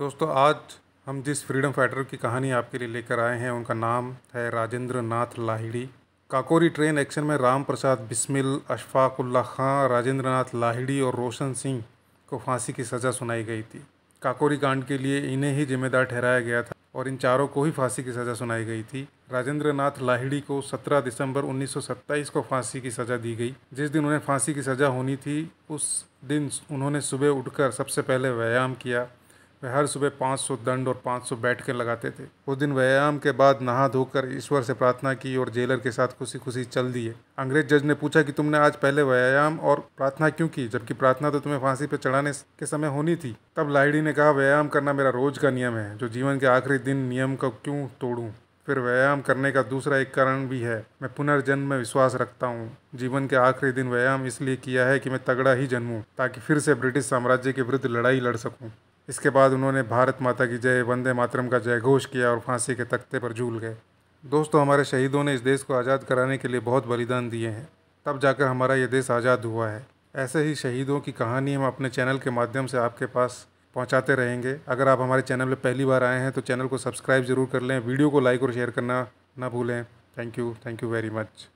दोस्तों आज हम जिस फ्रीडम फाइटर की कहानी आपके लिए लेकर आए हैं उनका नाम है राजेंद्र नाथ लाहिड़ी काकोरी ट्रेन एक्शन में राम प्रसाद बिस्मिल अशफाकुल्ला खां राजेंद्र नाथ लाहिड़ी और रोशन सिंह को फांसी की सज़ा सुनाई गई थी काकोरी कांड के लिए इन्हें ही जिम्मेदार ठहराया गया था और इन चारों को ही फांसी की सज़ा सुनाई गई थी राजेंद्र नाथ लाहिड़ी को 17 दिसंबर 1927 को फांसी की सज़ा दी गई जिस दिन उन्हें फांसी की सज़ा होनी थी उस दिन उन्होंने सुबह उठकर सबसे पहले व्यायाम किया वह हर सुबह 500 दंड और 500 बैठकें लगाते थे उस दिन व्यायाम के बाद नहा धोकर ईश्वर से प्रार्थना की और जेलर के साथ खुशी खुशी चल दिए अंग्रेज जज ने पूछा कि तुमने आज पहले व्यायाम और प्रार्थना क्यों की जबकि प्रार्थना तो तुम्हें फांसी पर चढ़ाने के समय होनी थी तब लाहिड़ी ने कहा व्यायाम करना मेरा रोज का नियम है जो जीवन के आखिरी दिन नियम को क्यों तोड़ूँ फिर व्यायाम करने का दूसरा एक कारण भी है मैं पुनर्जन्म में विश्वास रखता हूँ जीवन के आखिरी दिन व्यायाम इसलिए किया है कि मैं तगड़ा ही जन्मूँ ताकि फिर से ब्रिटिश साम्राज्य के विरुद्ध लड़ाई लड़ सकूँ इसके बाद उन्होंने भारत माता की जय वंदे मातरम का जय घोष किया और फांसी के तख्ते पर झूल गए दोस्तों हमारे शहीदों ने इस देश को आज़ाद कराने के लिए बहुत बलिदान दिए हैं तब जाकर हमारा ये देश आज़ाद हुआ है ऐसे ही शहीदों की कहानी हम अपने चैनल के माध्यम से आपके पास पहुंचाते रहेंगे अगर आप हमारे चैनल पर पहली बार आए हैं तो चैनल को सब्सक्राइब जरूर कर लें वीडियो को लाइक और शेयर करना ना भूलें thank you thank you very much